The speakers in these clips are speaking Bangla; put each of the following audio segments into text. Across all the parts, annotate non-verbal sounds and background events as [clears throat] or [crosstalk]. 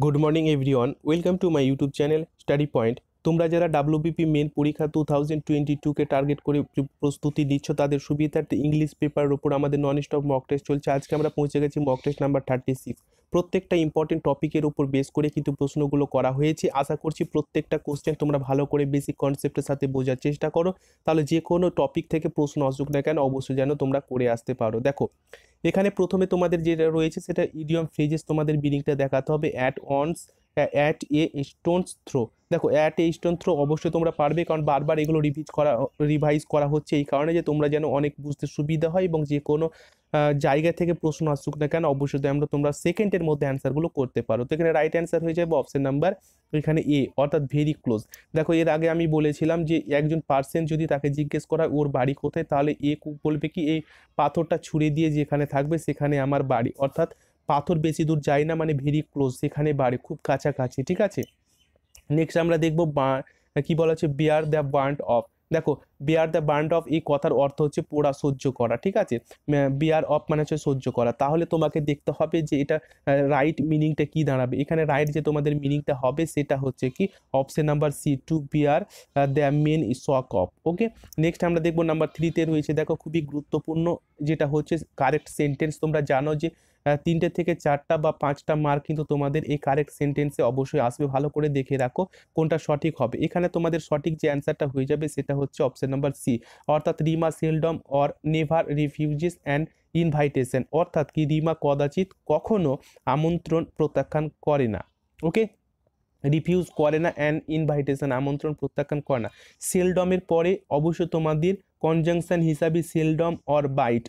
good morning everyone welcome to my youtube channel study point তোমরা যারা ডাব্লিউবিপি মেন পরীক্ষা টু থাউজেন্ড টোয়েন্টি টুকে টার্গেট করে প্রস্তুতি দিচ্ছ তাদের সুবিধার্থে ইংলিশ পেপারের ওপর আমাদের নন স্টপ মক টেস্ট চলছে আজকে আমরা পৌঁছে গেছি mock test number thirty six প্রত্যেকটা ইম্পর্টেন্ট টপিকের উপর বেস করে কিন্তু প্রশ্নগুলো করা হয়েছে আশা করছি প্রত্যেকটা কোশ্চেন তোমরা ভালো করে বেসিক কনসেপ্টের সাথে বোঝার চেষ্টা করো তাহলে যে কোনো টপিক থেকে প্রশ্ন অসুখ না কেন অবশ্যই যেন তোমরা করে আসতে পারো দেখো এখানে প্রথমে তোমাদের যেটা রয়েছে সেটা ইডিয়ম ফ্রেজেস তোমাদের বিনিংটা দেখাতে হবে at once at a stone's throw দেখো অ্যাট এ স্টোন থ্রো অবশ্যই তোমরা পারবে কারণ বারবার এগুলো রিভিজ করা রিভাইজ করা হচ্ছে এই কারণে যে তোমরা যেন অনেক বুঝতে সুবিধা হয় এবং যে কোনো জায়গা থেকে প্রশ্ন আসুক না কেন অবশ্যই আমরা তোমরা সেকেন্ডের মধ্যে অ্যান্সারগুলো করতে পারো তো এখানে রাইট অ্যান্সার হয়ে যাবে অপশন নাম্বার এখানে এ অর্থাৎ ভেরি ক্লোজ দেখো এর আগে আমি বলেছিলাম যে একজন পার্সেন যদি তাকে জিজ্ঞেস করা ওর বাড়ি কোথায় তাহলে এ বলবে কি এই পাথরটা ছুঁড়ে দিয়ে যেখানে থাকবে সেখানে আমার বাড়ি অর্থাৎ পাথর বেশি দূর যায় না মানে ভেরি ক্লোজ সেখানে বাড়ে খুব কাছাকাছি ঠিক আছে নেক্সট আমরা দেখব বা কী বলা হচ্ছে বিয়ার দ্য বান্ড অফ দেখো বিয়ার দ্য বান্ড অফ এই কথার অর্থ হচ্ছে পোড়া সহ্য করা ঠিক আছে বিয়ার অফ মানে হচ্ছে সহ্য করা তাহলে তোমাকে দেখতে হবে যে এটা রাইট মিনিংটা কি দাঁড়াবে এখানে রাইট যে তোমাদের মিনিংটা হবে সেটা হচ্ছে কি option number C to bear the main shock of okay next আমরা দেখবো নাম্বার থ্রিতে রয়েছে দেখো খুবই গুরুত্বপূর্ণ যেটা হচ্ছে কারেক্ট সেন্টেন্স তোমরা জানো যে তিনটে থেকে চারটা বা পাঁচটা মার্ক কিন্তু তোমাদের এই কারেক্ট সেন্টেন্সে অবশ্যই আসবে ভালো করে দেখে রাখো কোনটা সঠিক হবে এখানে তোমাদের সঠিক যে অ্যান্সারটা হয়ে যাবে সেটা হচ্ছে অপশন নাম্বার সি অর্থাৎ Rima seldom or never refuses and invitation অর্থাৎ কি রিমা কদাচিত কখনো আমন্ত্রণ প্রত্যাখ্যান করে না ওকে রিফিউজ করে না অ্যান্ড ইনভাইটেশন আমন্ত্রণ প্রত্যাখ্যান করে না সেলডমের পরে অবশ্য তোমাদের কনজাংশন হিসাবে seldom or bite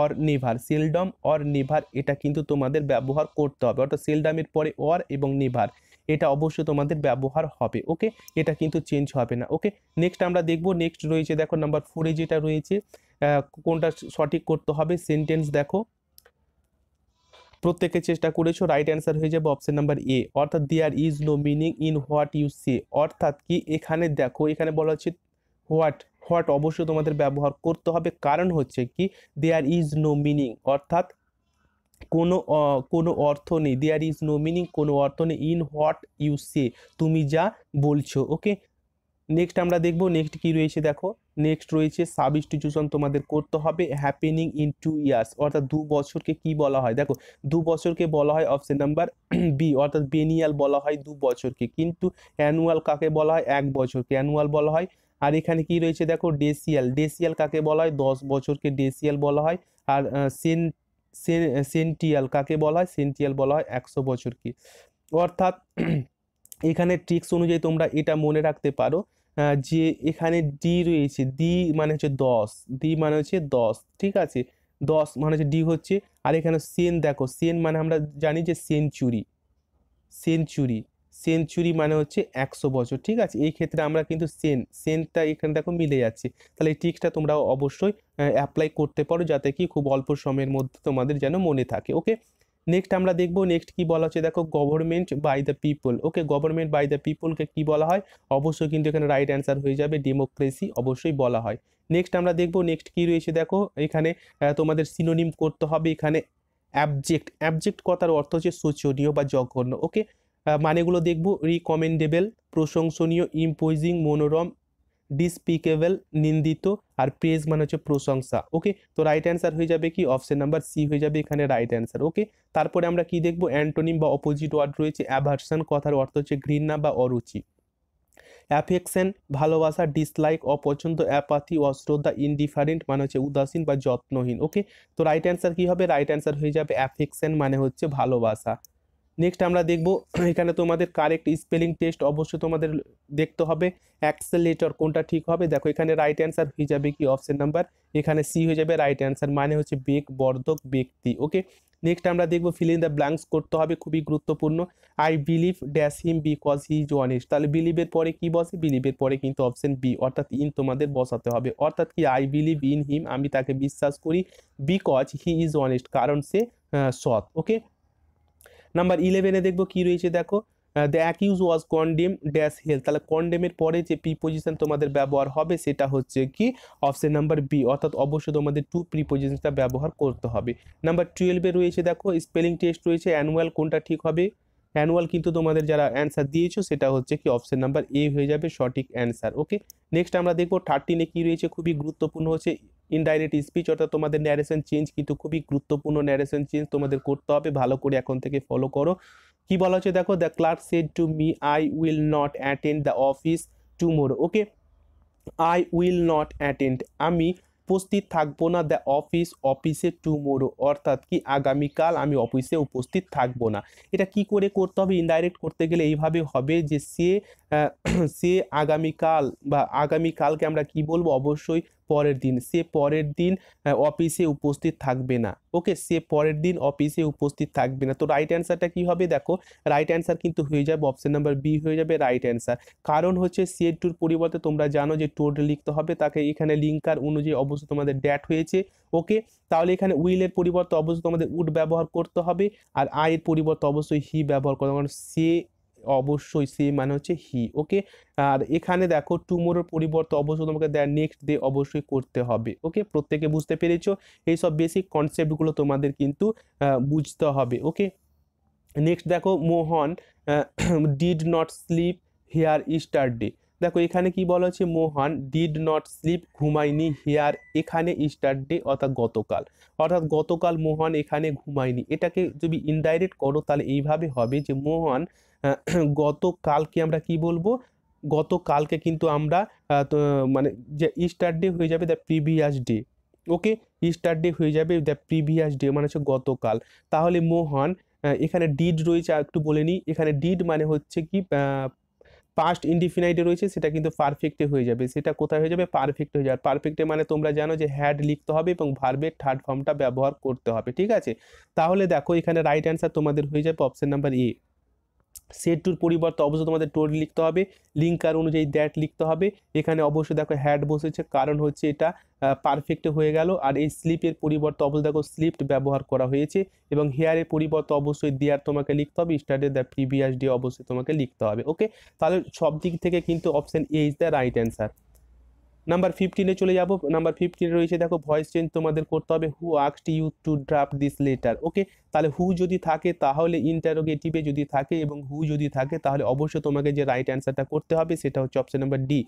or never seldom or never এটা কিন্তু তোমাদের ব্যবহার করতে হবে অর্থাৎ সিলডামের পরে অর এবং নিভার এটা অবশ্যই তোমাদের ব্যবহার হবে ওকে এটা কিন্তু চেঞ্জ হবে না ওকে নেক্সট আমরা দেখব নেক্সট রয়েছে দেখো নাম্বার ফোরে যেটা রয়েছে কোনটা সঠিক করতে হবে সেন্টেন্স দেখো প্রত্যেকে চেষ্টা করেছো রাইট অ্যান্সার হয়ে যাবে অপশান নাম্বার এ অর্থাৎ there is no meaning in what you say অর্থাৎ কি এখানে দেখো এখানে বলা হচ্ছে হোয়াট হোয়াট অবশ্যই তোমাদের ব্যবহার করতে হবে কারণ হচ্ছে কি দেয়ার ইজ নো মিনিং অর্থাৎ কোনো কোনো অর্থ নেই দেয়ার ইজ নো মিনিং কোনো অর্থ নেই ইন হোয়াট ইউ সে তুমি যা বলছো ওকে নেক্সট আমরা দেখব নেক্সট কি রয়েছে দেখো নেক্সট রয়েছে সাবস্টিটিউশন তোমাদের করতে হবে হ্যাপেনিং ইন টু ইয়ার্স অর্থাৎ দু বছরকে কি বলা হয় দেখো দু বছরকে বলা হয় অপশন নাম্বার বি অর্থাৎ বেনিয়াল বলা হয় দু বছরকে কিন্তু অ্যানুয়াল কাকে বলা হয় এক বছরকে অ্যানুয়াল বলা হয় আর এখানে কি রয়েছে দেখো ডেসিয়াল ডেসিয়াল কাকে বলা হয় দশ বছরকে ডেসিয়াল বলা হয় আর সেন সেন্টিয়াল কাকে বলা হয় সেন্টিয়াল বলা হয় একশো বছরকে অর্থাৎ [clears throat] এখানে ট্রিক্স অনুযায়ী তোমরা এটা মনে রাখতে পারো যে এখানে ডি রয়েছে ডি মানে হচ্ছে দশ ডি মানে হচ্ছে দশ ঠিক আছে দশ মানে হচ্ছে ডি হচ্ছে আর এখানে সেন দেখো সেন মানে আমরা জানি যে সেঞ্চুরি সেঞ্চুরি সেঞ্চুরি মানে হচ্ছে একশো বছর ঠিক আছে এই ক্ষেত্রে আমরা কিন্তু সেন সেনটা এখানে দেখো মিলে যাচ্ছে তাহলে এই টিক্সটা তোমরা অবশ্যই অ্যাপ্লাই করতে পারো যাতে কি খুব অল্প সময়ের মধ্যে তোমাদের যেন মনে থাকে ওকে নেক্সট আমরা দেখব নেক্সট কি বলা হচ্ছে দেখো government by the people okay government by the পিপলকে কি বলা হয় অবশ্যই কিন্তু এখানে রাইট অ্যান্সার হয়ে যাবে ডেমোক্রেসি অবশ্যই বলা হয় নেক্সট আমরা দেখব নেক্সট কি রয়েছে দেখো এখানে তোমাদের সিনোনিম করতে হবে এখানে অ্যাবজেক্ট অ্যাবজেক্ট কথার অর্থ হচ্ছে শোচনীয় বা জঘন্য ওকে মানেগুলো দেখব রিকমেন্ডেবল প্রশংসনীয় ইম্পোজিং মনোরম ডিসপিকেবল নিন্দিত আর প্রেজ মানে হচ্ছে প্রশংসা ওকে তো রাইট অ্যান্সার হয়ে যাবে কি অপশন নাম্বার সি হয়ে যাবে এখানে রাইট অ্যান্সার ওকে তারপরে আমরা কি দেখব অ্যান্টোনিম বা অপোজিট ওয়ার্ড রয়েছে অ্যাভার্সান কথার অর্থ হচ্ছে ঘৃণা বা অরুচি অ্যাফেকশন ভালোবাসা ডিসলাইক অপছন্দ অ্যাপাথি অশ্রদ্ধা ইনডিফারেন্ট মানে হচ্ছে উদাসীন বা যত্নহীন ওকে তো রাইট অ্যান্সার কী হবে রাইট অ্যান্সার হয়ে যাবে অ্যাফেকশন মানে হচ্ছে ভালোবাসা নেক্সট আমরা দেখব এখানে তোমাদের কারেক্ট স্পেলিং টেস্ট অবশ্যই তোমাদের দেখতে হবে অ্যাক্সেলেটর কোনটা ঠিক হবে দেখো এখানে রাইট অ্যান্সার হয়ে যাবে কি অপশান নাম্বার এখানে সি হয়ে যাবে রাইট অ্যান্সার মানে হচ্ছে বেগ বর্ধক ব্যক্তি ওকে নেক্সট আমরা দেখব ফিলিং ইন দ্য ব্ল্যাঙ্কস করতে হবে খুবই গুরুত্বপূর্ণ I believe dash him because he is honest তাহলে বিলিভের পরে কি বসে বিলিভের পরে কিন্তু অপশন বি অর্থাৎ ইন তোমাদের বসাতে হবে অর্থাৎ কি আই বিলিভ ইন হিম আমি তাকে বিশ্বাস করি বিকজ হি ইজ অনেস্ট কারণ সে সৎ ওকে নাম্বার ইলেভেনে দেখবো কি রয়েছে দেখো the accuse was condemn dash hell তাহলে কন্ডেমের পরে যে প্রিপোজিশন তোমাদের ব্যবহার হবে সেটা হচ্ছে কি অপশন নাম্বার বি অর্থাৎ অবশ্যই তোমাদের টু প্রিপোজিশনটা ব্যবহার করতে হবে নাম্বার টুয়েলভে রয়েছে দেখো স্পেলিং টেস্ট রয়েছে অ্যানুয়াল কোনটা ঠিক হবে অ্যানুয়াল কিন্তু তোমাদের যারা অ্যান্সার দিয়েছো সেটা হচ্ছে কি অপশন নাম্বার এ হয়ে যাবে সঠিক অ্যান্সার ওকে নেক্সট আমরা দেখবো থার্টিনে কি রয়েছে খুবই গুরুত্বপূর্ণ হচ্ছে ইনডাইরেক্ট স্পিচ অর্থাৎ তোমাদের ন্যারেশন চেঞ্জ কিন্তু খুবই গুরুত্বপূর্ণ ন্যারেশন চেঞ্জ তোমাদের করতে হবে ভালো করে এখন থেকে ফলো করো কি বলা হচ্ছে দেখো the clerk said to me I will not attend the office tomorrow okay I will not attend আমি উপস্থিত থাকবো না দ্য অফিস অফিসে টুমোরো অর্থাৎ কি আগামীকাল আমি অফিসে উপস্থিত থাকবো না এটা কি করে করতে হবে ইনডাইরেক্ট করতে গেলে এইভাবে হবে যে সে [clears throat] সে আগামীকাল বা আগামীকালকে আমরা কি বলবো অবশ্যই পরের দিন সে পরের দিন অফিসে উপস্থিত থাকবে না ওকে সে পরের দিন অফিসে উপস্থিত থাকবে না তো রাইট অ্যান্সারটা কী হবে দেখো রাইট অ্যান্সার কিন্তু হয়ে যাবে অপশান নাম্বার বি হয়ে যাবে রাইট অ্যান্সার কারণ হচ্ছে সে টুর পরিবর্তে তোমরা জানো যে টোড লিখতে হবে তাকে এখানে লিঙ্কার অনুযায়ী অবশ্যই তোমাদের ড্যাট হয়েছে ওকে তাহলে এখানে উইলের পরিবর্তে অবশ্যই তোমাদের উড ব্যবহার করতে হবে আর আয়ের পরিবর্তে অবশ্যই হি ব্যবহার করতে হবে কারণ সে অবশ্যই সে মানে হচ্ছে হি ওকে আর এখানে দেখো টুমোরোর পরিবর্তে অবশ্যই তোমাকে দেয় নেক্সট ডে অবশ্যই করতে হবে ওকে প্রত্যেকে বুঝতে পেরেছো এই সব বেসিক কনসেপ্টগুলো তোমাদের কিন্তু বুঝতে হবে ওকে নেক্সট দেখো Mohan did not sleep here yesterday দেখো এখানে কি বলা হচ্ছে মোহন ডিড নট স্লিপ ঘুমাইনি হেয়ার এখানে স্টারডে অর্থাৎ গতকাল অর্থাৎ গতকাল মোহন এখানে ঘুমাইনি এটাকে যদি ইনডাইরেক্ট করো তাহলে এইভাবে হবে যে মোহন [clears throat] গতকালকে আমরা কি বলবো গতকালকে কিন্তু আমরা মানে যে স্টারডে হয়ে যাবে the previous day okay yesterday হয়ে যাবে দ্য প্রিভিয়াস ডে মানে হচ্ছে গতকাল তাহলে মোহন এখানে ডিড রয়েছে একটু বলে নিই এখানে ডিড মানে হচ্ছে কি পাস্ট ইন্ডিফিনাইটে রয়েছে সেটা কিন্তু পারফেক্টে হয়ে যাবে সেটা কোথায় হয়ে যাবে পারফেক্টে হয়ে যাবে পারফেক্টে মানে তোমরা জানো যে হ্যাড লিখতে হবে এবং ভার্বের থার্ড ফর্মটা ব্যবহার করতে হবে ঠিক আছে তাহলে দেখো এখানে রাইট অ্যান্সার তোমাদের হয়ে যাবে অপশন নাম্বার এ সেট টুর পরিবর্তে অবশ্যই তোমাদের টোর লিখতে হবে লিঙ্কার অনুযায়ী দ্যাট লিখতে হবে এখানে অবশ্যই দেখো হ্যাড বসেছে কারণ হচ্ছে এটা পারফেক্ট হয়ে গেল আর এই স্লিপের পরিবর্তে অবশ্যই দেখো স্লিপ ব্যবহার করা হয়েছে এবং হেয়ারের পরিবর্তে অবশ্যই দেয়ার তোমাকে লিখতে হবে স্টার্টে দ্য প্রিভিয়াস ডে অবশ্যই তোমাকে লিখতে হবে ওকে তাহলে সব দিক থেকে কিন্তু option A is the right answer number ফিফটিনে চলে যাব নাম্বার ফিফটিনে রয়েছে দেখো ভয়েস চেঞ্জ তোমাদের করতে হবে হু আক্সড you to draft this letter okay তাহলে হু যদি থাকে তাহলে ইন্টারোগেটিভে যদি থাকে এবং হু যদি থাকে তাহলে অবশ্যই তোমাকে যে রাইট অ্যান্সারটা করতে হবে সেটা হচ্ছে অপশন নাম্বার ডি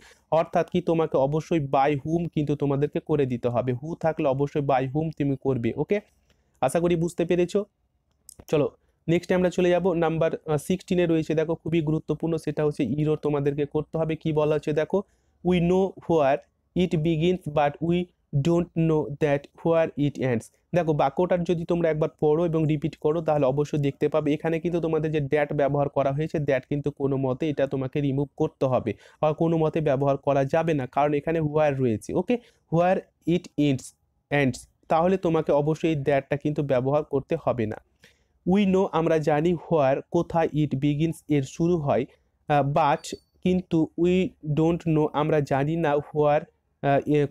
অর্থাৎ কি তোমাকে অবশ্যই বাই হুম কিন্তু তোমাদেরকে করে দিতে হবে হু থাকলে অবশ্যই বাই হুম তুমি করবে ওকে আশা করি বুঝতে পেরেছো চলো নেক্সট আমরা চলে যাব নাম্বার সিক্সটিনে রয়েছে দেখো খুবই গুরুত্বপূর্ণ সেটা হচ্ছে ইরোর তোমাদেরকে করতে হবে কি বলা হচ্ছে দেখো we know where it begins but we don't know that where it ends দেখো বাক্যটার যদি তোমরা একবার পড়ো এবং রিপিট করো তাহলে অবশ্যই দেখতে পাবে এখানে কিন্তু তোমাদের যে ড্যাট ব্যবহার করা হয়েছে দ্যাট কিন্তু কোনো মতে এটা তোমাকে রিমুভ করতে হবে আর কোনো মতে ব্যবহার করা যাবে না কারণ এখানে হোয়ার রয়েছে ওকে হোয়ার ইট ইন্ডস অ্যান্ডস তাহলে তোমাকে অবশ্যই এই ড্যাটটা কিন্তু ব্যবহার করতে হবে না উই নো আমরা জানি হোয়ার কোথায় ইট বিগিনস এর শুরু হয় বাট কিন্তু উই ডোন্ট নো আমরা জানি না হোয়ার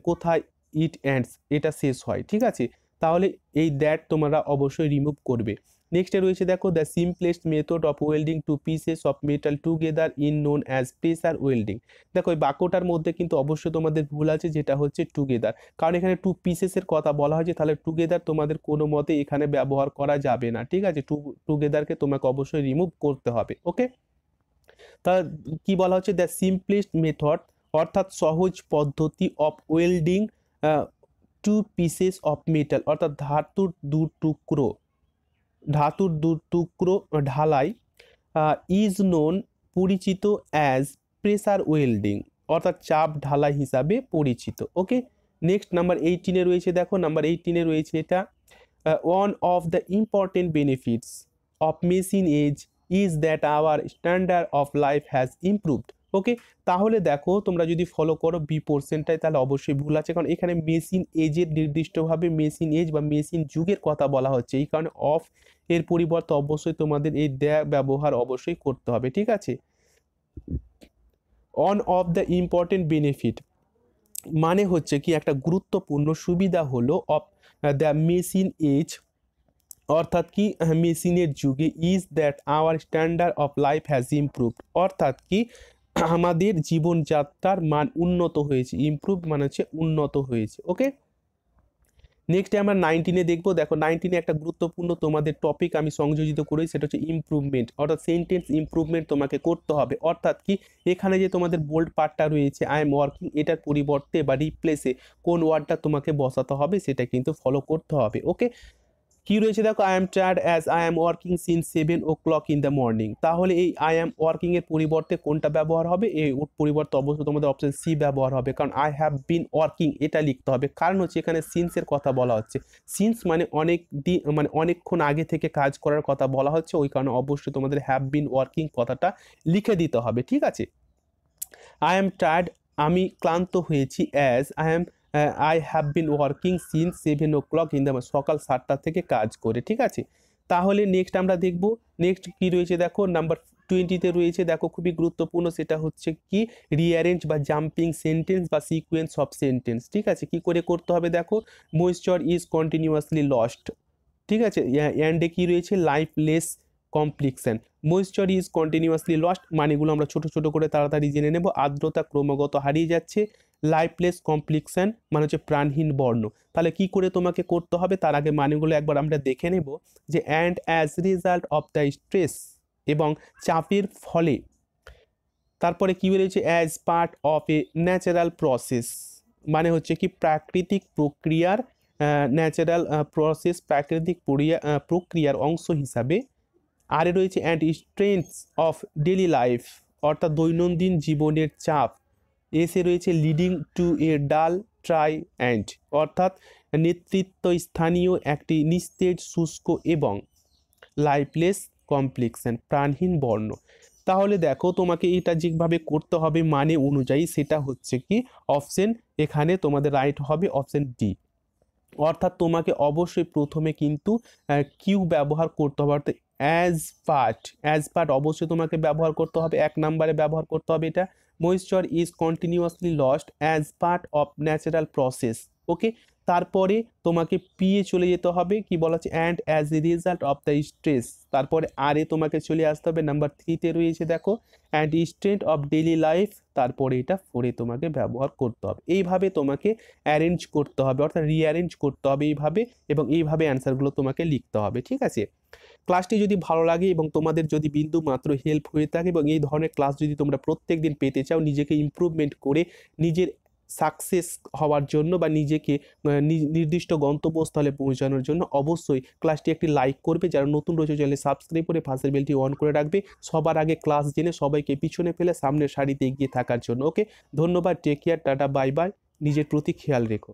কোথায় ইট অ্যান্ডস এটা শেষ হয় ঠিক আছে তাহলে এই দ্যাট তোমরা অবশ্যই রিমুভ করবে নেক্সটে রয়েছে দেখো the simplest method of welding two pieces of metal together in known as pressure welding দেখো এই বাক্যটার মধ্যে কিন্তু অবশ্যই তোমাদের ভুল আছে যেটা হচ্ছে টুগেদার কারণ এখানে টু পিসেসের কথা বলা হয়েছে তাহলে টুগেদার তোমাদের কোনো মতে এখানে ব্যবহার করা যাবে না ঠিক আছে টু টুগেদারকে তোমাকে অবশ্যই রিমুভ করতে হবে ওকে তা কি বলা হচ্ছে দ্য সিম্পলিস্ট মেথড অর্থাৎ সহজ পদ্ধতি of welding two pieces of metal অর্থাৎ ধাতুর দু টুকরো ধাতুর দু টুকরো ঢালাই ইজ নোন পরিচিত অ্যাজ প্রেসার ওয়েল্ডিং অর্থাৎ চাপ ঢালাই হিসাবে পরিচিত ওকে নেক্সট নাম্বার এইটিনে রয়েছে দেখো নাম্বার এইটিনে রয়েছে এটা one of the important benefits of machine age is that our standard of life has improved okay তাহলে দেখো তোমরা যদি ফলো করো বি পোর্সেন্টটাই তাহলে অবশ্যই ভুল আছে কারণ এখানে মেশিন এজের নির্দিষ্টভাবে মেশিন এজ বা মেশিন যুগের কথা বলা হচ্ছে এই কারণে অফ এর পরিবর্তে অবশ্যই তোমাদের এই দ্য ব্যবহার অবশ্যই করতে হবে ঠিক আছে one of the important benefit মানে হচ্ছে কি একটা গুরুত্বপূর্ণ সুবিধা হলো অফ দ্য মেশিন এজ অর্থাৎ কি মেশিনের যুগে is that our standard of life has improved অর্থাৎ কি আমাদের জীবনযাত্রার মান উন্নত হয়েছে ইমপ্রুভ মানে হচ্ছে উন্নত হয়েছে ওকে নেক্সটে আমরা নাইনটিনে দেখবো দেখো নাইনটিনে একটা গুরুত্বপূর্ণ তোমাদের টপিক আমি সংযোজিত করি সেটা হচ্ছে ইম্প্রুভমেন্ট অর্থাৎ সেন্টেন্স ইম্প্রুভমেন্ট তোমাকে করতে হবে অর্থাৎ কি এখানে যে তোমাদের বোল্ড পার্টটা রয়েছে আই এম ওয়ার্কিং এটার পরিবর্তে বা রিপ্লেসে কোন ওয়ার্ডটা তোমাকে বসাতে হবে সেটা কিন্তু ফলো করতে হবে ওকে কি রয়েছে দেখো I am tired as I am working since seven o'clock in the morning তাহলে এই আই এম ওয়ার্কিং এর পরিবর্তে কোনটা ব্যবহার হবে এই পরিবর্তে অবশ্যই তোমাদের অপশন সি ব্যবহার হবে কারণ আই হ্যাভ বিন ওয়ার্কিং এটা লিখতে হবে কারণ হচ্ছে এখানে সিন্সের কথা বলা হচ্ছে সিন্স মানে অনেক দিন মানে অনেকক্ষণ আগে থেকে কাজ করার কথা বলা হচ্ছে ওই কারণে অবশ্যই তোমাদের হ্যাভ বিন ওয়ার্কিং কথাটা লিখে দিতে হবে ঠিক আছে আই এম টায়ার্ড আমি ক্লান্ত হয়েছি as I am I have been working since seven o'clock in the সকাল সাতটা থেকে কাজ করে ঠিক আছে তাহলে নেক্সট আমরা দেখব নেক্সট কি রয়েছে দেখো নাম্বার টোয়েন্টিতে রয়েছে দেখো খুবই গুরুত্বপূর্ণ সেটা হচ্ছে কি রিঅ্যারেঞ্জ বা জাম্পিং সেন্টেন্স বা সিকুয়েন্স অফ সেন্টেন্স ঠিক আছে কি করে করতে হবে দেখো ময়েশ্চার ইজ কন্টিনিউয়াসলি লস্ট ঠিক আছে অ্যান্ডে কি রয়েছে lifeless complexion moisture is continuously lost মানেগুলো আমরা ছোট ছোট করে তাড়াতাড়ি জেনে নেব আর্দ্রতা ক্রমাগত হারিয়ে যাচ্ছে লাইফলেস কমপ্লিকশান মানে হচ্ছে প্রাণহীন বর্ণ তাহলে কি করে তোমাকে করতে হবে তার আগে মানেগুলো একবার আমরা দেখে নেব যে and as result of the stress এবং চাপের ফলে তারপরে কী বলেছে as part of a natural process মানে হচ্ছে কি প্রাকৃতিক প্রক্রিয়ার ন্যাচারাল প্রসেস প্রাকৃতিক প্রক্রিয়ার অংশ হিসাবে আরে রয়েছে and strengths of daily life অর্থাৎ দৈনন্দিন জীবনের চাপ এসে রয়েছে লিডিং টু এ ডাল ট্রাই অ্যান্ড অর্থাৎ নেতৃত্ব স্থানীয় একটি নিস্তেজ শুষ্ক এবং লাইফলেস কমপ্লেক্সন প্রাণহীন বর্ণ তাহলে দেখো তোমাকে এটা যেভাবে করতে হবে মানে অনুযায়ী সেটা হচ্ছে কি অপশন এখানে তোমাদের রাইট হবে অপশন ডি অর্থাৎ তোমাকে অবশ্যই প্রথমে কিন্তু কিউ ব্যবহার করতে হবে অর্থাৎ অ্যাজ পার্ট অ্যাজ পার্ট অবশ্যই তোমাকে ব্যবহার করতে হবে এক নাম্বারে ব্যবহার করতে হবে এটা moisture is continuously lost as part of natural process okay তারপরে তোমাকে পিয়ে চলে যেতে হবে কি বলা হচ্ছে and as a result of the stress তারপরে আরে তোমাকে চলে আসতে হবে নাম্বার থ্রিতে রয়েছে দেখো and strength of daily life তারপরে এটা ফোরে তোমাকে ব্যবহার করতে হবে এইভাবে তোমাকে অ্যারেঞ্জ করতে হবে অর্থাৎ রিঅ্যারেঞ্জ করতে হবে এইভাবে এবং এইভাবে অ্যান্সারগুলো তোমাকে লিখতে হবে ঠিক আছে ক্লাসটি যদি ভালো লাগে এবং তোমাদের যদি বিন্দু মাত্র হেল্প হয়ে থাকে এবং এই ধরনের ক্লাস যদি তোমরা প্রত্যেক দিন পেতে চাও নিজেকে ইম্প্রুভমেন্ট করে নিজের সাকসেস হওয়ার জন্য বা নিজেকে নির্দিষ্ট গন্তব্যস্থলে পৌঁছানোর জন্য অবশ্যই ক্লাসটি একটি লাইক করবে যারা নতুন রয়েছে চ্যানেলে সাবস্ক্রাইব করে ফাঁসের বেলটি অন করে রাখবে সবার আগে ক্লাস জেনে সবাইকে পিছনে ফেলে সামনের সারিতে এগিয়ে থাকার জন্য ওকে ধন্যবাদ take care tata bye bye নিজের প্রতি খেয়াল রেখো